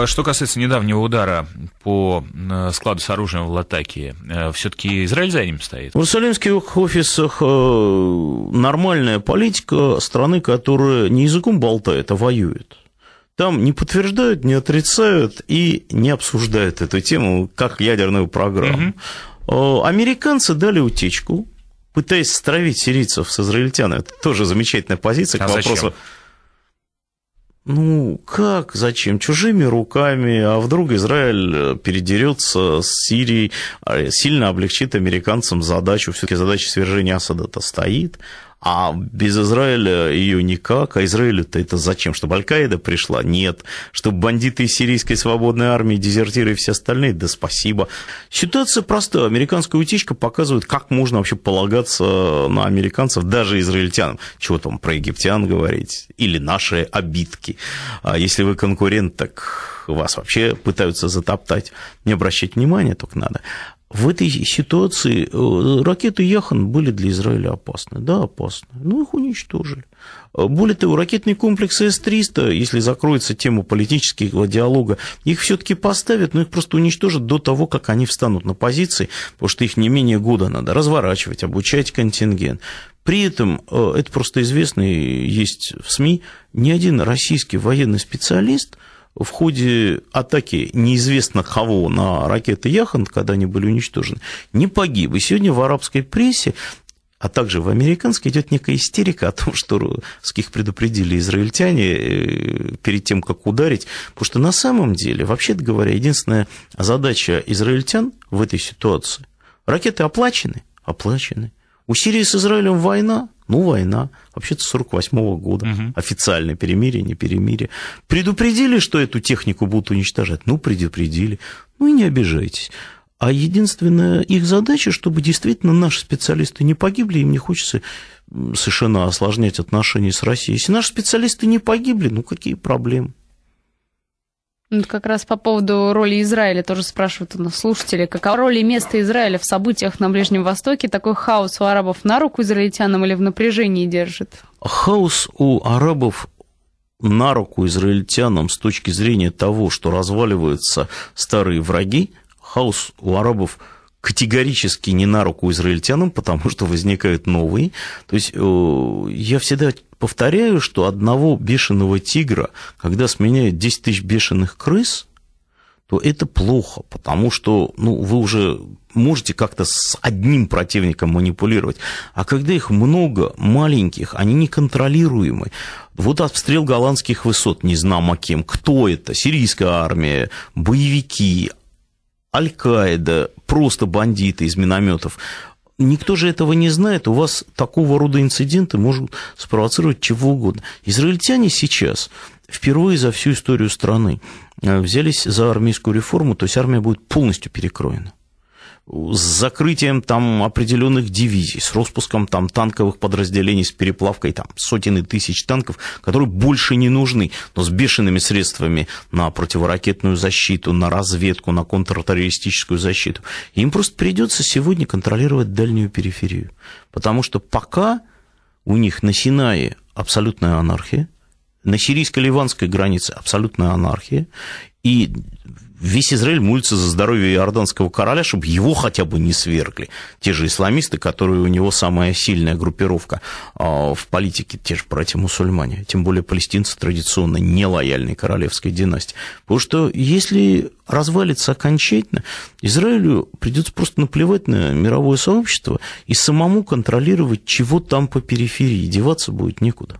А что касается недавнего удара по э, складу с оружием в Латакии, э, все-таки Израиль за ним стоит? В иерусалимских офисах э, нормальная политика страны, которая не языком болтает, а воюет. Там не подтверждают, не отрицают и не обсуждают эту тему как ядерную программу. Американцы дали утечку, пытаясь стравить сирийцев с израильтянами. Это тоже замечательная позиция а к вопросу ну как, зачем, чужими руками, а вдруг Израиль э, передерется с Сирией, а сильно облегчит американцам задачу, все-таки задача свержения Асада-то стоит, а без Израиля ее никак. А Израилю-то это зачем? Чтобы Аль-Каида пришла? Нет. Чтобы бандиты из сирийской свободной армии, дезертиры и все остальные? Да спасибо. Ситуация простая. Американская утечка показывает, как можно вообще полагаться на американцев, даже израильтянам. Чего там про египтян говорить? Или наши обидки. А если вы конкурент, так вас вообще пытаются затоптать. Не обращать внимания только надо в этой ситуации э, ракеты Яхан были для Израиля опасны. Да, опасны. Ну их уничтожили. Более того, ракетный комплекс С-300, если закроется тема политического диалога, их все-таки поставят, но их просто уничтожат до того, как они встанут на позиции, потому что их не менее года надо разворачивать, обучать контингент. При этом, э, это просто известно и есть в СМИ, ни один российский военный специалист – в ходе атаки неизвестно кого на ракеты яхант когда они были уничтожены, не погиб. И сегодня в арабской прессе а также в американской идет некая истерика о том, что русских предупредили израильтяне э, перед тем, как ударить. Потому что на самом деле, вообще говоря, единственная задача израильтян в этой ситуации – ракеты оплачены? Оплачены. У Сирии с Израилем война, ну, война. Вообще-то 48 года. Угу. Официальное перемирие, не перемирие. Предупредили, что эту технику будут уничтожать? Ну, предупредили. Ну, и не обижайтесь. А единственная их задача, чтобы действительно наши специалисты не погибли, им не хочется совершенно осложнять отношения с Россией. Если наши специалисты не погибли, ну какие проблемы? Ну, как раз по поводу роли Израиля тоже спрашивают у нас слушатели. Какова роль и место Израиля в событиях на Ближнем Востоке? Такой хаос у арабов на руку израильтянам или в напряжении держит? Хаос у арабов на руку израильтянам с точки зрения того, что разваливаются старые враги. Хаос у арабов – категорически не на руку израильтянам, потому что возникают новые. То есть э, я всегда повторяю, что одного бешеного тигра, когда сменяют 10 тысяч бешеных крыс, то это плохо, потому что ну, вы уже можете как-то с одним противником манипулировать. А когда их много маленьких, они неконтролируемы. Вот обстрел голландских высот, не знамо кем. Кто это? Сирийская армия, боевики, Аль-Каида, просто бандиты из минометов. Никто же этого не знает. У вас такого рода инциденты могут спровоцировать чего угодно. Израильтяне сейчас впервые за всю историю страны э, взялись за армейскую реформу, то есть армия будет полностью перекроена с закрытием там определенных дивизий, с распуском там танковых подразделений, с переплавкой там сотен и тысяч танков, которые больше не нужны, но с бешеными средствами на противоракетную защиту, на разведку, на контртеррористическую защиту. Им просто придется сегодня контролировать дальнюю периферию, потому что пока у них на Синае абсолютная анархия, на сирийско-ливанской границе абсолютная анархия, и весь Израиль молится за здоровье иорданского короля, чтобы его хотя бы не свергли. Те же исламисты, которые у него самая сильная группировка а, в политике, те же братья-мусульмане, тем более палестинцы традиционно не лояльны королевской династии. Потому что если развалится окончательно, Израилю придется просто наплевать на мировое сообщество и самому контролировать, чего там по периферии, деваться будет некуда.